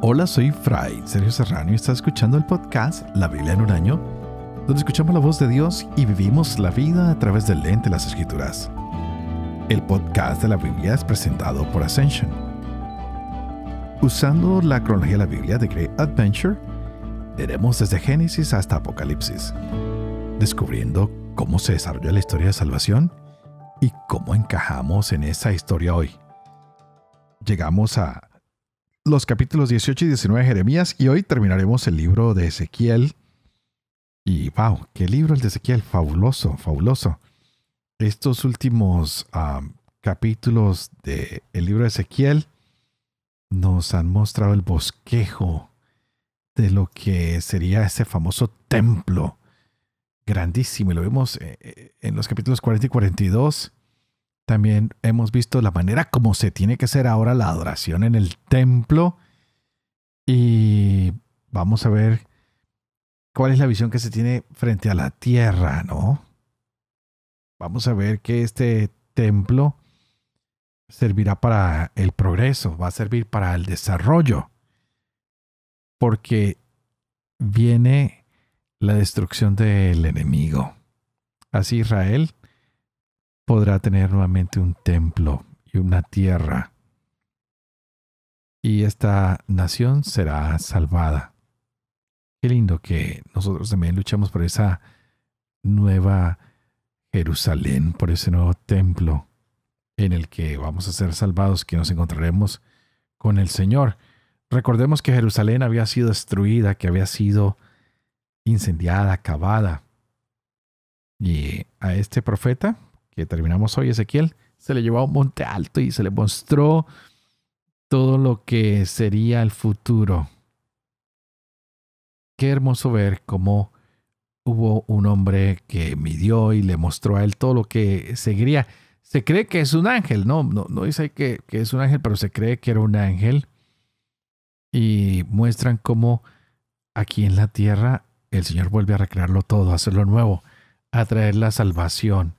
Hola, soy Fray Sergio Serrano y está escuchando el podcast La Biblia en un año, donde escuchamos la voz de Dios y vivimos la vida a través del lente de las Escrituras. El podcast de la Biblia es presentado por Ascension. Usando la cronología de la Biblia de Great Adventure, veremos desde Génesis hasta Apocalipsis, descubriendo cómo se desarrolla la historia de salvación ¿Y cómo encajamos en esa historia hoy? Llegamos a los capítulos 18 y 19 de Jeremías y hoy terminaremos el libro de Ezequiel. Y wow, qué libro el de Ezequiel, fabuloso, fabuloso. Estos últimos capítulos del libro de Ezequiel nos han mostrado el bosquejo de lo que sería ese famoso templo grandísimo y lo vemos eh, eh, en los capítulos 40 y 42 también hemos visto la manera como se tiene que hacer ahora la adoración en el templo. Y vamos a ver cuál es la visión que se tiene frente a la tierra, ¿no? Vamos a ver que este templo servirá para el progreso, va a servir para el desarrollo, porque viene la destrucción del enemigo. Así Israel podrá tener nuevamente un templo y una tierra. Y esta nación será salvada. Qué lindo que nosotros también luchamos por esa nueva Jerusalén, por ese nuevo templo en el que vamos a ser salvados, que nos encontraremos con el Señor. Recordemos que Jerusalén había sido destruida, que había sido incendiada, acabada. Y a este profeta, que terminamos hoy, Ezequiel, se le llevó a un monte alto y se le mostró todo lo que sería el futuro. Qué hermoso ver cómo hubo un hombre que midió y le mostró a él todo lo que seguiría. Se cree que es un ángel, no, no, no dice que, que es un ángel, pero se cree que era un ángel. Y muestran cómo aquí en la tierra el Señor vuelve a recrearlo todo, a hacerlo nuevo, a traer la salvación,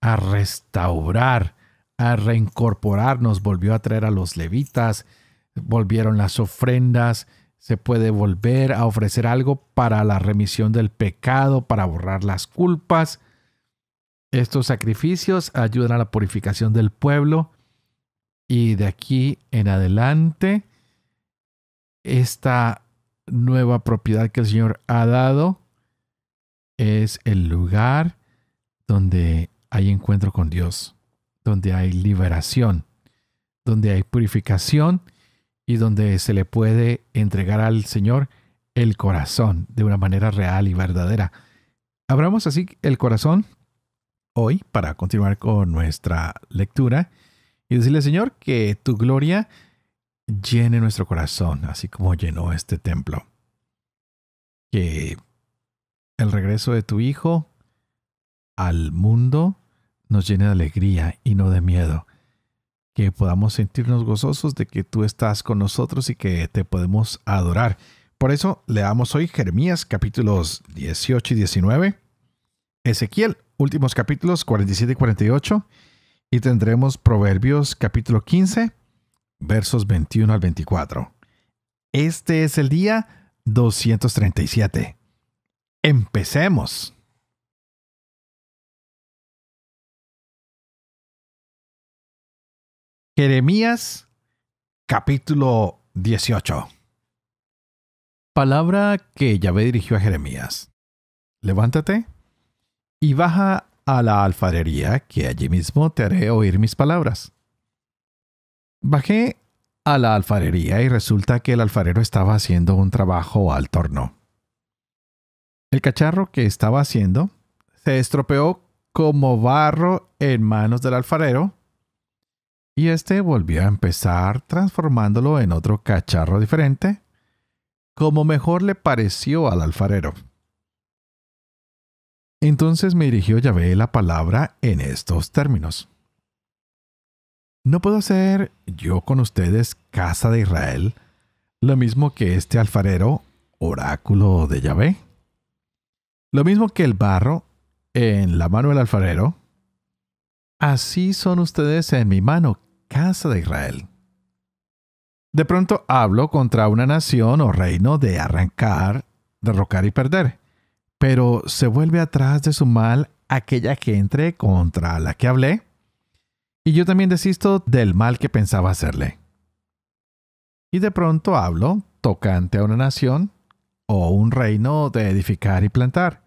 a restaurar, a reincorporarnos, volvió a traer a los levitas, volvieron las ofrendas, se puede volver a ofrecer algo para la remisión del pecado, para borrar las culpas. Estos sacrificios ayudan a la purificación del pueblo y de aquí en adelante esta nueva propiedad que el Señor ha dado es el lugar donde hay encuentro con Dios, donde hay liberación, donde hay purificación y donde se le puede entregar al Señor el corazón de una manera real y verdadera. Abramos así el corazón hoy para continuar con nuestra lectura y decirle, Señor, que tu gloria llene nuestro corazón, así como llenó este templo. Que el regreso de tu Hijo al mundo nos llene de alegría y no de miedo. Que podamos sentirnos gozosos de que tú estás con nosotros y que te podemos adorar. Por eso leamos hoy Jeremías capítulos 18 y 19, Ezequiel últimos capítulos 47 y 48 y tendremos Proverbios capítulo 15 versos 21 al 24. Este es el día 237. Empecemos. Jeremías capítulo 18. Palabra que Yahvé dirigió a Jeremías. Levántate y baja a la alfarería, que allí mismo te haré oír mis palabras. Bajé a la alfarería y resulta que el alfarero estaba haciendo un trabajo al torno. El cacharro que estaba haciendo se estropeó como barro en manos del alfarero y este volvió a empezar transformándolo en otro cacharro diferente, como mejor le pareció al alfarero. Entonces me dirigió Yahvé la palabra en estos términos. ¿No puedo hacer yo con ustedes, casa de Israel, lo mismo que este alfarero, oráculo de Yahvé? Lo mismo que el barro en la mano del alfarero. Así son ustedes en mi mano, casa de Israel. De pronto hablo contra una nación o reino de arrancar, derrocar y perder, pero se vuelve atrás de su mal aquella que entre contra la que hablé, y yo también desisto del mal que pensaba hacerle. Y de pronto hablo tocante a una nación o un reino de edificar y plantar,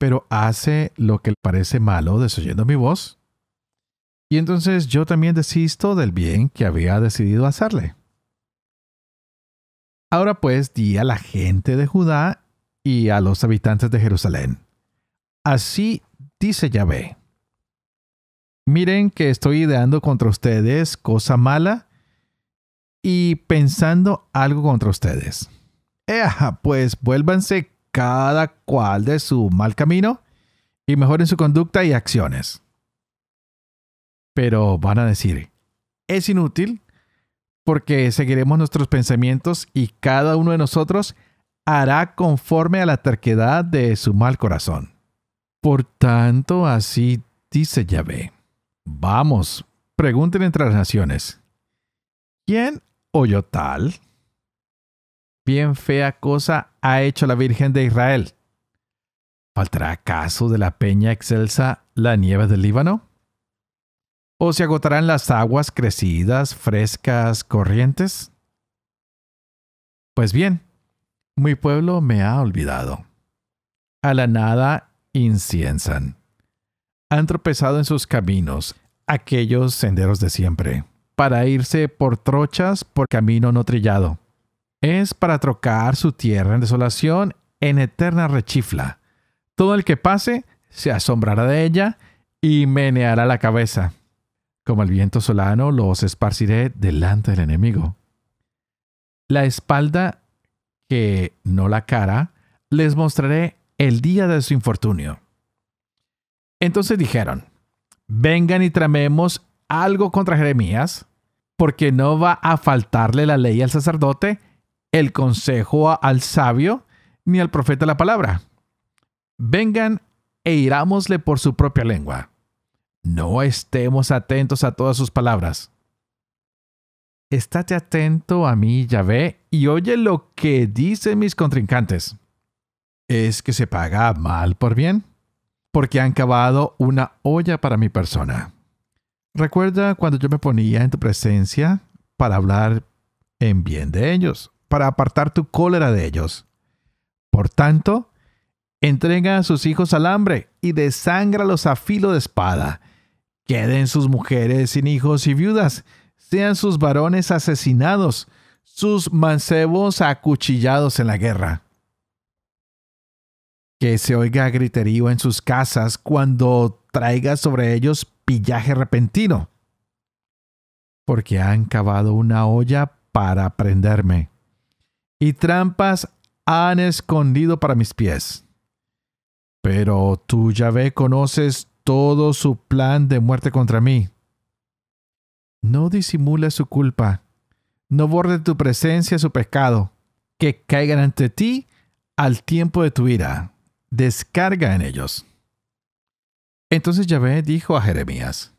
pero hace lo que le parece malo desoyendo mi voz y entonces yo también desisto del bien que había decidido hacerle. Ahora pues di a la gente de Judá y a los habitantes de Jerusalén. Así dice Yahvé. Miren que estoy ideando contra ustedes cosa mala y pensando algo contra ustedes. Ea, pues vuélvanse cada cual de su mal camino y mejoren su conducta y acciones pero van a decir, es inútil porque seguiremos nuestros pensamientos y cada uno de nosotros hará conforme a la terquedad de su mal corazón. Por tanto, así dice Yahvé. Vamos, pregunten entre las naciones. ¿Quién oyó tal? Bien fea cosa ha hecho la Virgen de Israel. ¿Faltará acaso de la peña excelsa la nieve del Líbano? ¿O se agotarán las aguas crecidas, frescas, corrientes? Pues bien, mi pueblo me ha olvidado. A la nada inciensan. Han tropezado en sus caminos, aquellos senderos de siempre, para irse por trochas por camino no trillado. Es para trocar su tierra en desolación en eterna rechifla. Todo el que pase se asombrará de ella y meneará la cabeza. Como el viento solano los esparciré delante del enemigo. La espalda, que no la cara, les mostraré el día de su infortunio. Entonces dijeron, vengan y tramemos algo contra Jeremías, porque no va a faltarle la ley al sacerdote, el consejo al sabio, ni al profeta la palabra. Vengan e irámosle por su propia lengua no estemos atentos a todas sus palabras. Estate atento a mí, Yahvé, y oye lo que dicen mis contrincantes. ¿Es que se paga mal por bien? Porque han cavado una olla para mi persona. Recuerda cuando yo me ponía en tu presencia para hablar en bien de ellos, para apartar tu cólera de ellos. Por tanto, entrega a sus hijos al hambre y desángralos a filo de espada Queden sus mujeres sin hijos y viudas, sean sus varones asesinados, sus mancebos acuchillados en la guerra. Que se oiga griterío en sus casas cuando traiga sobre ellos pillaje repentino, porque han cavado una olla para prenderme, y trampas han escondido para mis pies. Pero tú, ya ve conoces todo su plan de muerte contra mí. No disimula su culpa. No borde tu presencia su pecado. Que caigan ante ti al tiempo de tu ira. Descarga en ellos. Entonces Yahvé dijo a Jeremías,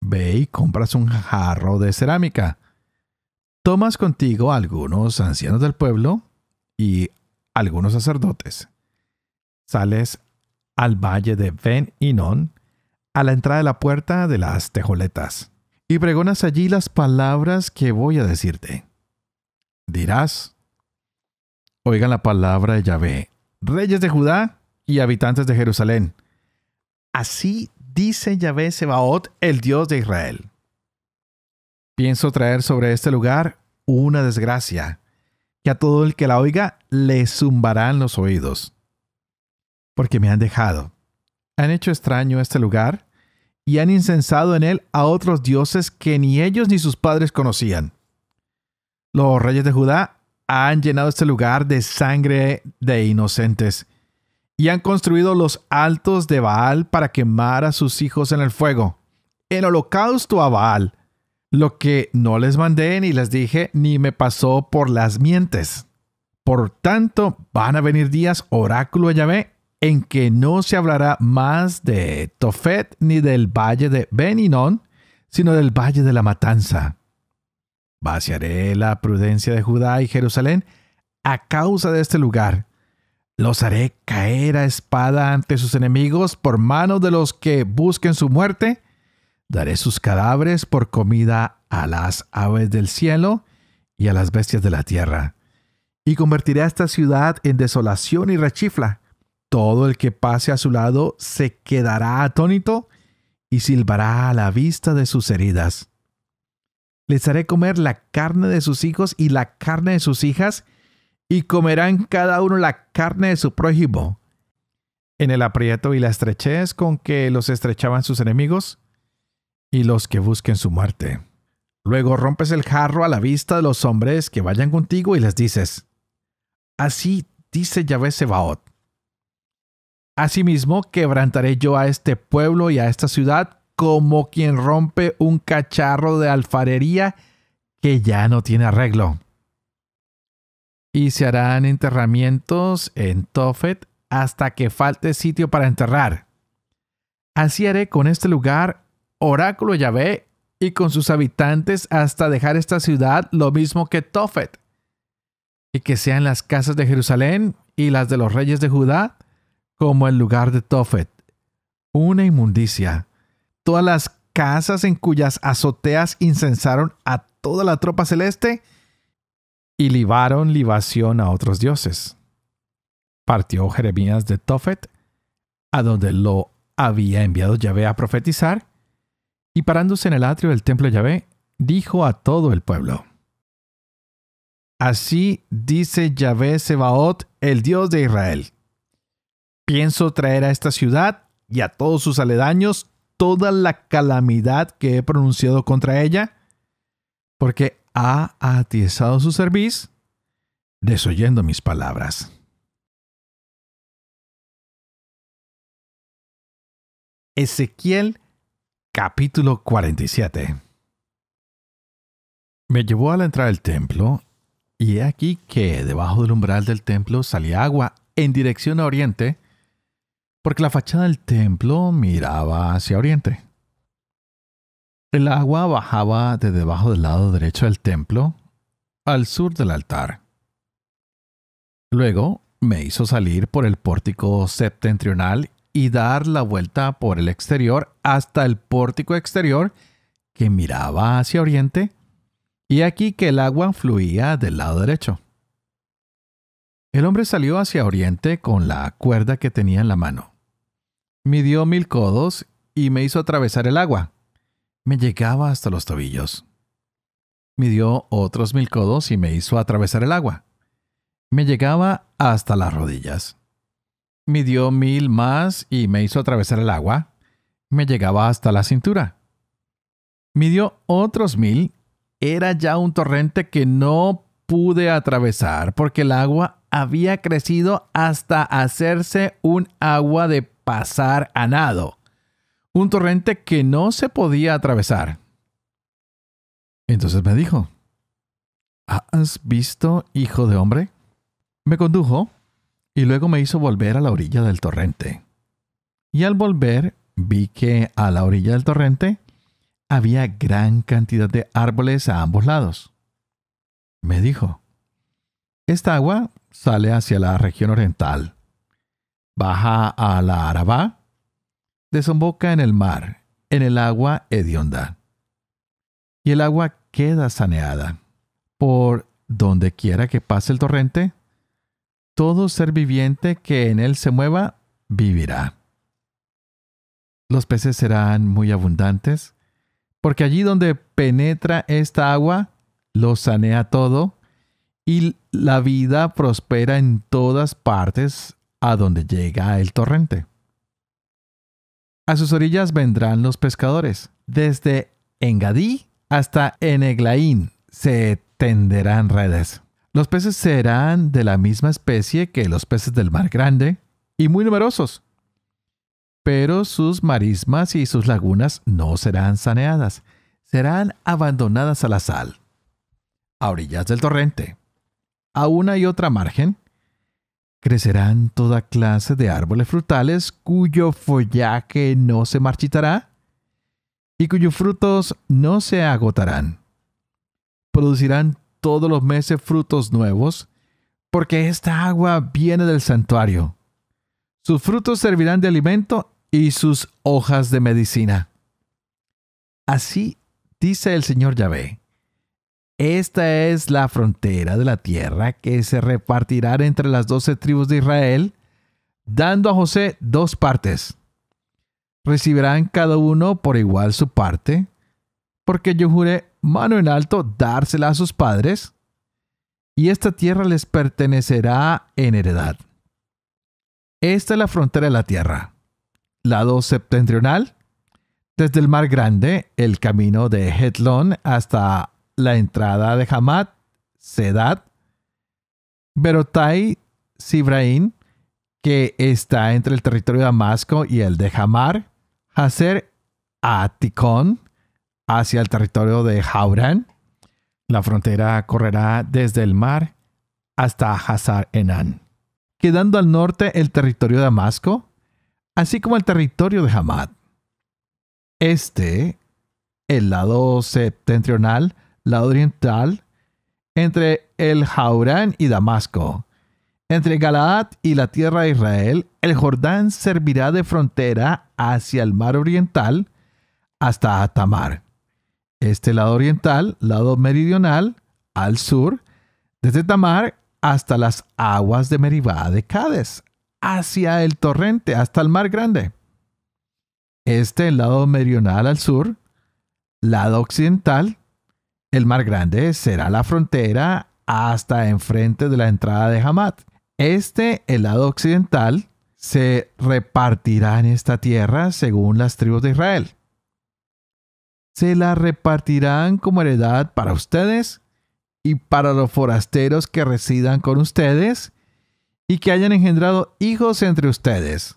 Ve y compras un jarro de cerámica. Tomas contigo algunos ancianos del pueblo y algunos sacerdotes. Sales al valle de Ben a la entrada de la puerta de las tejoletas, y pregonas allí las palabras que voy a decirte. Dirás, oigan la palabra de Yahvé, reyes de Judá y habitantes de Jerusalén. Así dice Yahvé Sebaot, el Dios de Israel. Pienso traer sobre este lugar una desgracia, que a todo el que la oiga le zumbarán los oídos, porque me han dejado han hecho extraño este lugar y han incensado en él a otros dioses que ni ellos ni sus padres conocían. Los reyes de Judá han llenado este lugar de sangre de inocentes y han construido los altos de Baal para quemar a sus hijos en el fuego, en holocausto a Baal, lo que no les mandé ni les dije ni me pasó por las mientes. Por tanto, van a venir días, oráculo a en que no se hablará más de Tofet ni del valle de Beninón, sino del valle de la matanza. Vaciaré la prudencia de Judá y Jerusalén a causa de este lugar. Los haré caer a espada ante sus enemigos por manos de los que busquen su muerte. Daré sus cadáveres por comida a las aves del cielo y a las bestias de la tierra. Y convertiré esta ciudad en desolación y rechifla, todo el que pase a su lado se quedará atónito y silbará a la vista de sus heridas. Les haré comer la carne de sus hijos y la carne de sus hijas, y comerán cada uno la carne de su prójimo. En el aprieto y la estrechez con que los estrechaban sus enemigos, y los que busquen su muerte. Luego rompes el jarro a la vista de los hombres que vayan contigo y les dices, Así dice Yahvé Sebaot, Asimismo, quebrantaré yo a este pueblo y a esta ciudad como quien rompe un cacharro de alfarería que ya no tiene arreglo. Y se harán enterramientos en Tofet hasta que falte sitio para enterrar. Así haré con este lugar, oráculo Yahvé, y con sus habitantes hasta dejar esta ciudad lo mismo que Tofet. Y que sean las casas de Jerusalén y las de los reyes de Judá como el lugar de Tophet, una inmundicia. Todas las casas en cuyas azoteas incensaron a toda la tropa celeste y libaron libación a otros dioses. Partió Jeremías de Tophet, a donde lo había enviado Yahvé a profetizar, y parándose en el atrio del templo de Yahvé, dijo a todo el pueblo: Así dice Yahvé Sebaot, el Dios de Israel. Pienso traer a esta ciudad y a todos sus aledaños toda la calamidad que he pronunciado contra ella, porque ha atiesado su servicio desoyendo mis palabras. Ezequiel capítulo 47 Me llevó a la entrada del templo, y he aquí que debajo del umbral del templo salía agua en dirección a oriente, porque la fachada del templo miraba hacia oriente. El agua bajaba de debajo del lado derecho del templo al sur del altar. Luego me hizo salir por el pórtico septentrional y dar la vuelta por el exterior hasta el pórtico exterior que miraba hacia oriente y aquí que el agua fluía del lado derecho. El hombre salió hacia oriente con la cuerda que tenía en la mano. Midió mil codos y me hizo atravesar el agua. Me llegaba hasta los tobillos. Midió otros mil codos y me hizo atravesar el agua. Me llegaba hasta las rodillas. Midió mil más y me hizo atravesar el agua. Me llegaba hasta la cintura. Midió otros mil. Era ya un torrente que no pude atravesar porque el agua había crecido hasta hacerse un agua de pasar a nado, un torrente que no se podía atravesar. Entonces me dijo, ¿has visto, hijo de hombre? Me condujo y luego me hizo volver a la orilla del torrente. Y al volver vi que a la orilla del torrente había gran cantidad de árboles a ambos lados. Me dijo, esta agua sale hacia la región oriental baja a la araba, desemboca en el mar, en el agua hedionda. Y el agua queda saneada. Por donde quiera que pase el torrente, todo ser viviente que en él se mueva vivirá. Los peces serán muy abundantes, porque allí donde penetra esta agua, lo sanea todo, y la vida prospera en todas partes a donde llega el torrente. A sus orillas vendrán los pescadores, desde Engadí hasta Eneglaín se tenderán redes. Los peces serán de la misma especie que los peces del mar grande y muy numerosos, pero sus marismas y sus lagunas no serán saneadas, serán abandonadas a la sal. A orillas del torrente, a una y otra margen, crecerán toda clase de árboles frutales cuyo follaje no se marchitará y cuyos frutos no se agotarán. Producirán todos los meses frutos nuevos, porque esta agua viene del santuario. Sus frutos servirán de alimento y sus hojas de medicina. Así dice el Señor Yahvé esta es la frontera de la tierra que se repartirá entre las doce tribus de Israel, dando a José dos partes. Recibirán cada uno por igual su parte, porque yo juré mano en alto dársela a sus padres, y esta tierra les pertenecerá en heredad. Esta es la frontera de la tierra. Lado septentrional, desde el Mar Grande, el camino de Hetlón hasta la entrada de Hamad, Sedad, Berotai, Sibraín, que está entre el territorio de Damasco y el de Hamar, Hacer Aticón, hacia el territorio de Hauran... La frontera correrá desde el mar hasta Hazar Enan, quedando al norte el territorio de Damasco, así como el territorio de Hamad. Este, el lado septentrional, lado oriental, entre el Jaurán y Damasco. Entre Galaad y la tierra de Israel, el Jordán servirá de frontera hacia el mar oriental hasta Tamar Este lado oriental, lado meridional, al sur, desde Tamar hasta las aguas de Meribá de Cádiz, hacia el torrente, hasta el mar grande. Este lado meridional al sur, lado occidental, el Mar Grande será la frontera hasta enfrente de la entrada de Hamad. Este, el lado occidental, se repartirá en esta tierra según las tribus de Israel. Se la repartirán como heredad para ustedes y para los forasteros que residan con ustedes y que hayan engendrado hijos entre ustedes,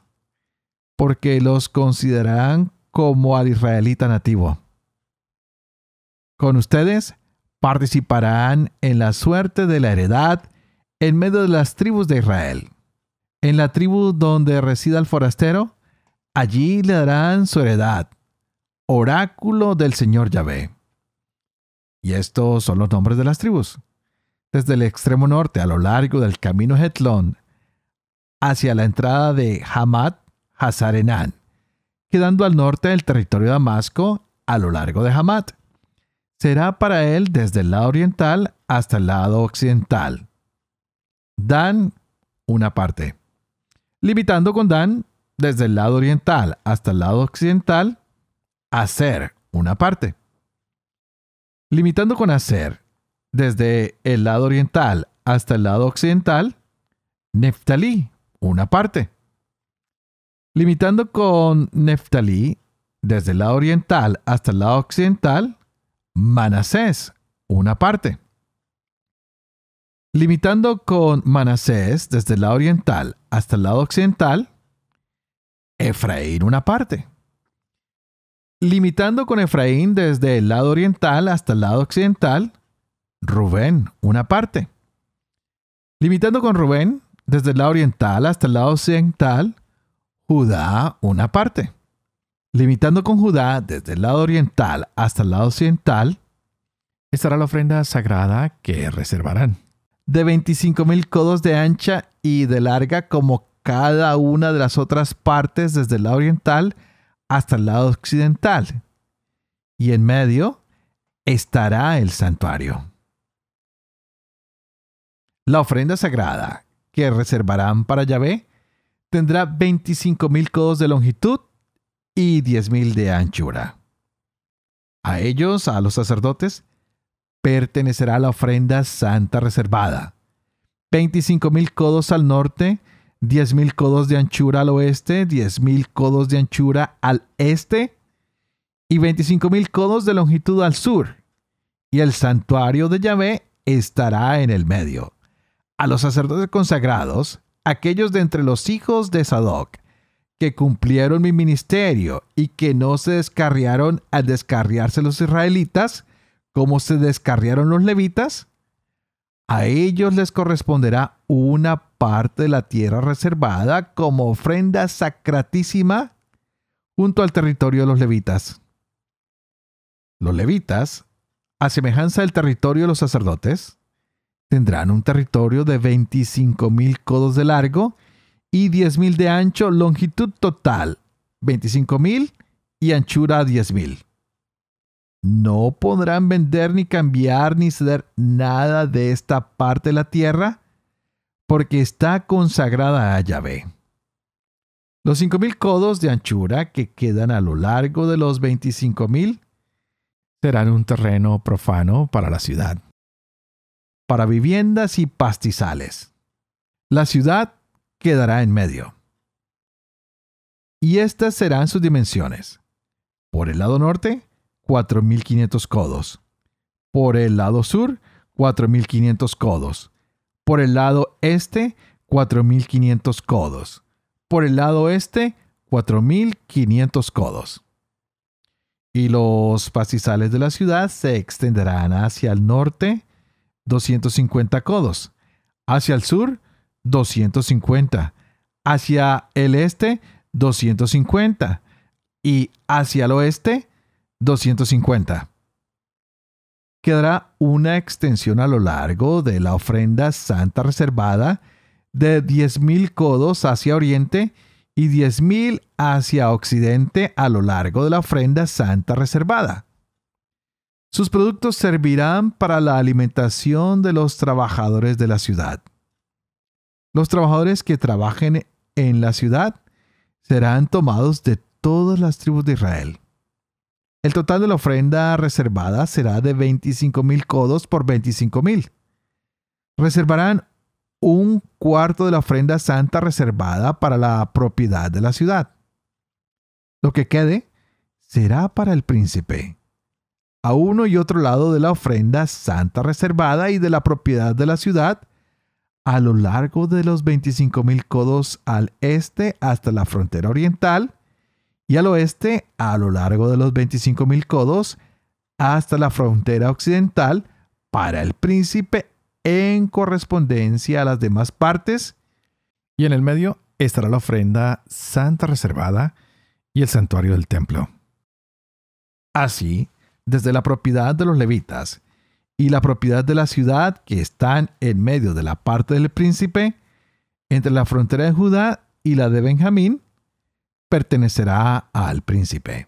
porque los considerarán como al israelita nativo. Con ustedes participarán en la suerte de la heredad en medio de las tribus de Israel. En la tribu donde resida el forastero, allí le darán su heredad. Oráculo del Señor Yahvé. Y estos son los nombres de las tribus. Desde el extremo norte a lo largo del camino Hetlón hacia la entrada de Hamad Hazarenán, quedando al norte del territorio de Damasco a lo largo de Hamad será para él desde el lado oriental hasta el lado occidental. Dan, una parte. Limitando con Dan desde el lado oriental hasta el lado occidental, hacer, una parte. Limitando con hacer desde el lado oriental hasta el lado occidental, Neftalí, una parte. Limitando con Neftalí desde el lado oriental hasta el lado occidental, Manasés una parte. Limitando con Manasés desde el lado oriental hasta el lado occidental, Efraín una parte. Limitando con Efraín desde el lado oriental hasta el lado occidental, Rubén una parte. Limitando con Rubén desde el lado oriental hasta el lado occidental, Judá una parte. Limitando con Judá desde el lado oriental hasta el lado occidental, estará la ofrenda sagrada que reservarán. De 25.000 codos de ancha y de larga como cada una de las otras partes desde el lado oriental hasta el lado occidental. Y en medio estará el santuario. La ofrenda sagrada que reservarán para Yahvé tendrá 25.000 codos de longitud y diez mil de anchura. A ellos, a los sacerdotes, pertenecerá la ofrenda santa reservada. Veinticinco mil codos al norte, diez mil codos de anchura al oeste, diez mil codos de anchura al este y veinticinco mil codos de longitud al sur. Y el santuario de Yahvé estará en el medio. A los sacerdotes consagrados, aquellos de entre los hijos de Sadoc, que cumplieron mi ministerio y que no se descarriaron al descarriarse los israelitas, como se descarriaron los levitas, a ellos les corresponderá una parte de la tierra reservada como ofrenda sacratísima junto al territorio de los levitas. Los levitas, a semejanza del territorio de los sacerdotes, tendrán un territorio de 25.000 codos de largo y 10.000 de ancho, longitud total 25.000 y anchura 10.000. No podrán vender ni cambiar ni ceder nada de esta parte de la tierra porque está consagrada a Yahvé. Los 5.000 codos de anchura que quedan a lo largo de los 25.000 serán un terreno profano para la ciudad, para viviendas y pastizales. La ciudad quedará en medio. Y estas serán sus dimensiones. Por el lado norte, 4.500 codos. Por el lado sur, 4.500 codos. Por el lado este, 4.500 codos. Por el lado este, 4.500 codos. Y los pastizales de la ciudad se extenderán hacia el norte, 250 codos. Hacia el sur, 250, hacia el este 250 y hacia el oeste 250. Quedará una extensión a lo largo de la ofrenda santa reservada de 10.000 codos hacia oriente y 10.000 hacia occidente a lo largo de la ofrenda santa reservada. Sus productos servirán para la alimentación de los trabajadores de la ciudad. Los trabajadores que trabajen en la ciudad serán tomados de todas las tribus de Israel. El total de la ofrenda reservada será de 25,000 mil codos por 25,000. Reservarán un cuarto de la ofrenda santa reservada para la propiedad de la ciudad. Lo que quede será para el príncipe. A uno y otro lado de la ofrenda santa reservada y de la propiedad de la ciudad a lo largo de los 25.000 codos al este hasta la frontera oriental y al oeste a lo largo de los 25.000 codos hasta la frontera occidental para el príncipe en correspondencia a las demás partes. Y en el medio estará la ofrenda santa reservada y el santuario del templo. Así, desde la propiedad de los levitas, y la propiedad de la ciudad que está en medio de la parte del príncipe, entre la frontera de Judá y la de Benjamín, pertenecerá al príncipe.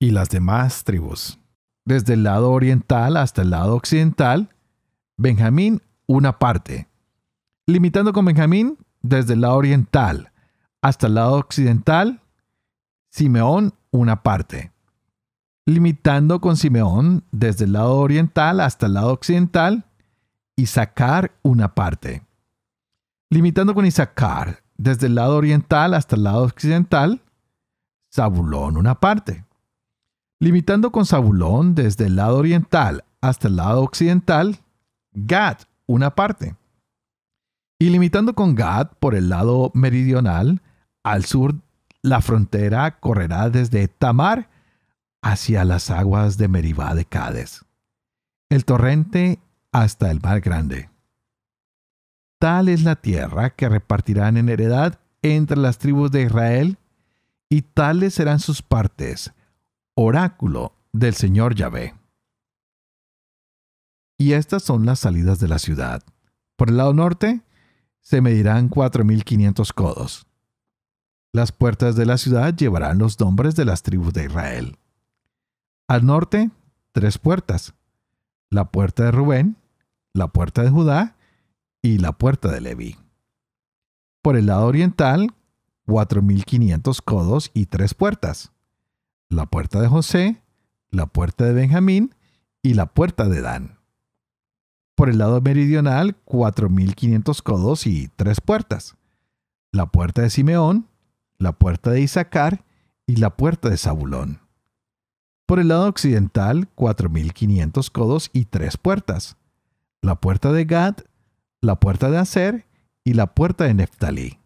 Y las demás tribus. Desde el lado oriental hasta el lado occidental, Benjamín una parte. Limitando con Benjamín desde el lado oriental hasta el lado occidental, Simeón una parte limitando con Simeón desde el lado oriental hasta el lado occidental, Isaacar una parte. Limitando con Isaacar desde el lado oriental hasta el lado occidental, Zabulón una parte. Limitando con Zabulón desde el lado oriental hasta el lado occidental, Gad una parte. Y limitando con Gad por el lado meridional, al sur la frontera correrá desde Tamar hacia las aguas de Meribá de Cádiz, el torrente hasta el mar grande. Tal es la tierra que repartirán en heredad entre las tribus de Israel, y tales serán sus partes, oráculo del Señor Yahvé. Y estas son las salidas de la ciudad. Por el lado norte se medirán 4.500 codos. Las puertas de la ciudad llevarán los nombres de las tribus de Israel. Al norte, tres puertas. La puerta de Rubén, la puerta de Judá y la puerta de Leví. Por el lado oriental, 4.500 codos y tres puertas. La puerta de José, la puerta de Benjamín y la puerta de Dan. Por el lado meridional, 4.500 codos y tres puertas. La puerta de Simeón, la puerta de Isaacar y la puerta de Zabulón. Por el lado occidental, 4.500 codos y tres puertas. La puerta de Gad, la puerta de Aser y la puerta de Neftalí.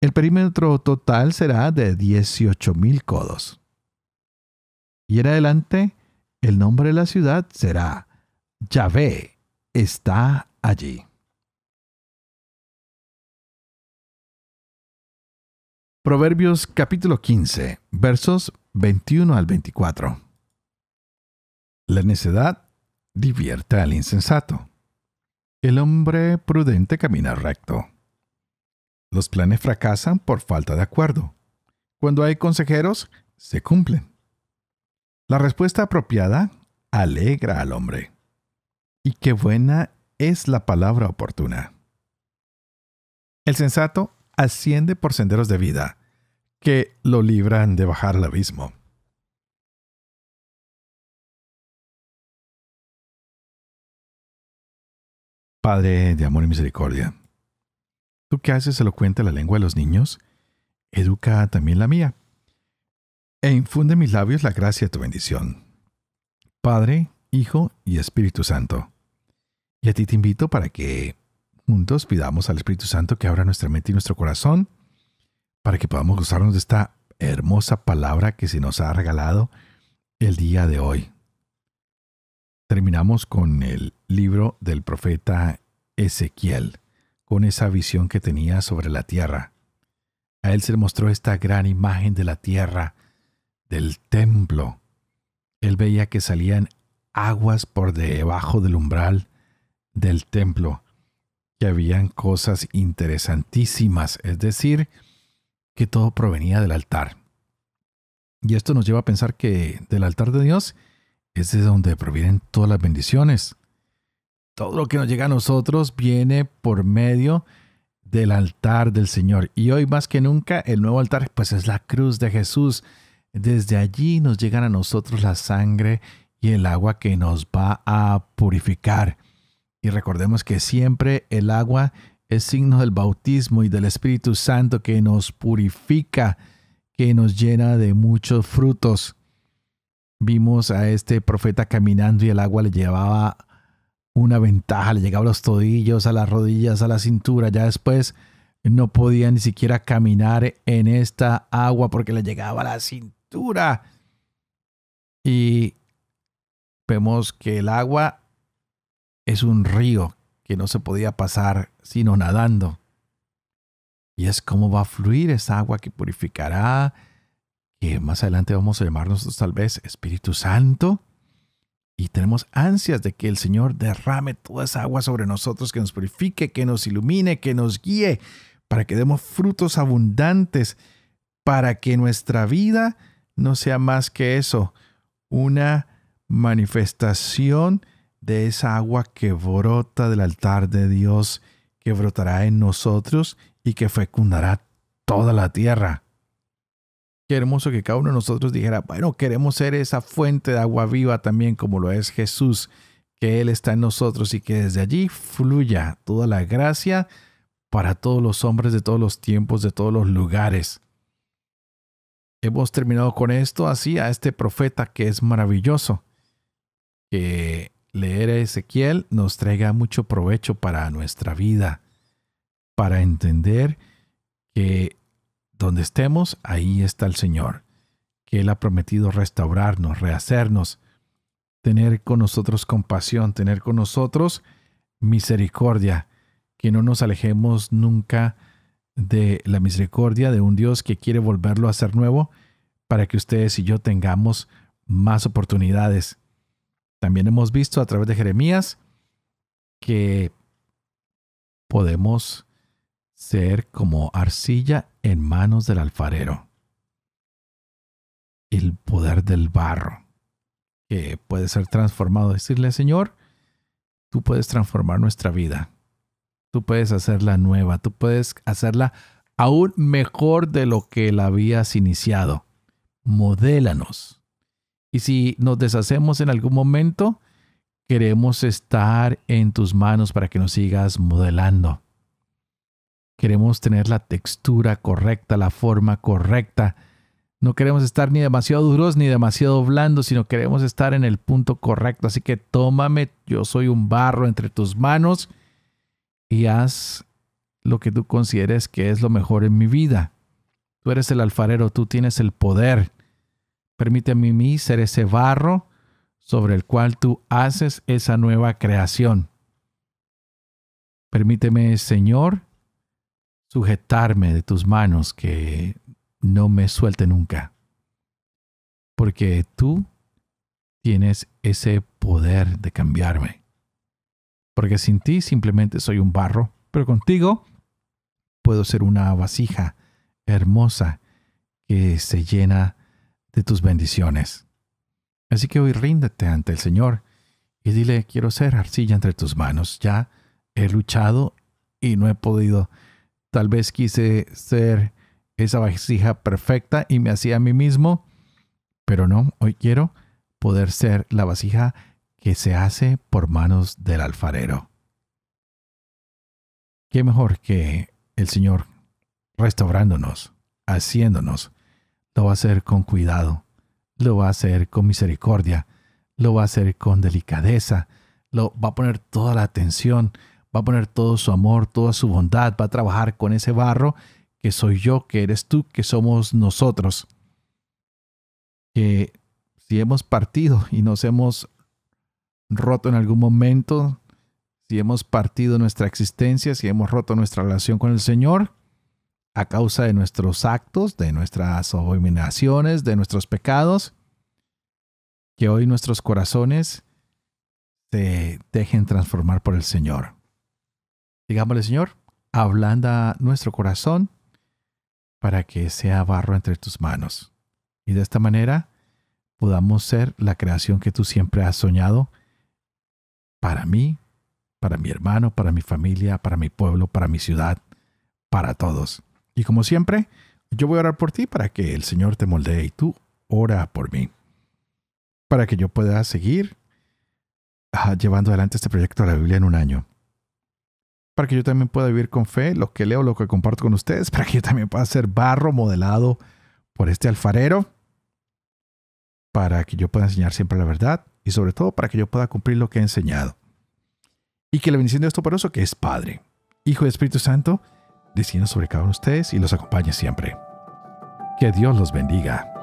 El perímetro total será de 18.000 codos. Y en adelante, el nombre de la ciudad será Yahvé está allí. Proverbios capítulo 15, versos 21 al 24. La necedad divierte al insensato. El hombre prudente camina recto. Los planes fracasan por falta de acuerdo. Cuando hay consejeros, se cumplen. La respuesta apropiada alegra al hombre. Y qué buena es la palabra oportuna. El sensato asciende por senderos de vida que lo libran de bajar al abismo. Padre de amor y misericordia, tú que haces elocuente la lengua de los niños, educa también la mía, e infunde en mis labios la gracia de tu bendición. Padre, Hijo y Espíritu Santo. Y a ti te invito para que juntos pidamos al Espíritu Santo que abra nuestra mente y nuestro corazón para que podamos gozarnos de esta hermosa palabra que se nos ha regalado el día de hoy. Terminamos con el libro del profeta Ezequiel, con esa visión que tenía sobre la tierra. A él se le mostró esta gran imagen de la tierra, del templo. Él veía que salían aguas por debajo del umbral del templo, que habían cosas interesantísimas, es decir, que todo provenía del altar. Y esto nos lleva a pensar que del altar de Dios es de donde provienen todas las bendiciones. Todo lo que nos llega a nosotros viene por medio del altar del Señor. Y hoy más que nunca el nuevo altar pues es la cruz de Jesús. Desde allí nos llegan a nosotros la sangre y el agua que nos va a purificar. Y recordemos que siempre el agua es signo del bautismo y del Espíritu Santo que nos purifica, que nos llena de muchos frutos. Vimos a este profeta caminando y el agua le llevaba una ventaja, le llegaba a los todillos, a las rodillas, a la cintura. Ya después no podía ni siquiera caminar en esta agua porque le llegaba a la cintura. Y vemos que el agua es un río que no se podía pasar sino nadando. Y es cómo va a fluir esa agua que purificará, que más adelante vamos a llamarnos tal vez Espíritu Santo. Y tenemos ansias de que el Señor derrame toda esa agua sobre nosotros, que nos purifique, que nos ilumine, que nos guíe, para que demos frutos abundantes, para que nuestra vida no sea más que eso, una manifestación de esa agua que brota del altar de Dios, que brotará en nosotros y que fecundará toda la tierra. Qué hermoso que cada uno de nosotros dijera, bueno, queremos ser esa fuente de agua viva también como lo es Jesús, que Él está en nosotros y que desde allí fluya toda la gracia para todos los hombres de todos los tiempos, de todos los lugares. Hemos terminado con esto así a este profeta que es maravilloso, que leer a Ezequiel nos traiga mucho provecho para nuestra vida, para entender que donde estemos, ahí está el Señor, que Él ha prometido restaurarnos, rehacernos, tener con nosotros compasión, tener con nosotros misericordia, que no nos alejemos nunca de la misericordia de un Dios que quiere volverlo a ser nuevo para que ustedes y yo tengamos más oportunidades también hemos visto a través de Jeremías que podemos ser como arcilla en manos del alfarero. El poder del barro, que puede ser transformado. Decirle, Señor, tú puedes transformar nuestra vida. Tú puedes hacerla nueva. Tú puedes hacerla aún mejor de lo que la habías iniciado. Modélanos y si nos deshacemos en algún momento, queremos estar en tus manos para que nos sigas modelando. Queremos tener la textura correcta, la forma correcta. No queremos estar ni demasiado duros ni demasiado blandos, sino queremos estar en el punto correcto. Así que tómame, yo soy un barro entre tus manos y haz lo que tú consideres que es lo mejor en mi vida. Tú eres el alfarero, tú tienes el poder. Permíteme a mí ser ese barro sobre el cual tú haces esa nueva creación. Permíteme, Señor, sujetarme de tus manos que no me suelte nunca. Porque tú tienes ese poder de cambiarme. Porque sin ti simplemente soy un barro, pero contigo puedo ser una vasija hermosa que se llena de tus bendiciones. Así que hoy ríndete ante el Señor y dile, quiero ser arcilla entre tus manos. Ya he luchado y no he podido. Tal vez quise ser esa vasija perfecta y me hacía a mí mismo, pero no, hoy quiero poder ser la vasija que se hace por manos del alfarero. ¿Qué mejor que el Señor restaurándonos, haciéndonos lo va a hacer con cuidado, lo va a hacer con misericordia, lo va a hacer con delicadeza, lo va a poner toda la atención, va a poner todo su amor, toda su bondad, va a trabajar con ese barro que soy yo, que eres tú, que somos nosotros. Que si hemos partido y nos hemos roto en algún momento, si hemos partido nuestra existencia, si hemos roto nuestra relación con el Señor, a causa de nuestros actos, de nuestras abominaciones, de nuestros pecados, que hoy nuestros corazones se dejen transformar por el Señor. Digámosle, Señor, ablanda nuestro corazón para que sea barro entre tus manos. Y de esta manera podamos ser la creación que tú siempre has soñado para mí, para mi hermano, para mi familia, para mi pueblo, para mi ciudad, para todos. Y como siempre, yo voy a orar por ti para que el Señor te moldee y tú ora por mí. Para que yo pueda seguir ah, llevando adelante este proyecto de la Biblia en un año. Para que yo también pueda vivir con fe lo que leo, lo que comparto con ustedes. Para que yo también pueda ser barro modelado por este alfarero. Para que yo pueda enseñar siempre la verdad. Y sobre todo para que yo pueda cumplir lo que he enseñado. Y que la bendición de por eso que es Padre, Hijo y Espíritu Santo, descienda sobre cada uno de ustedes y los acompañe siempre. Que Dios los bendiga.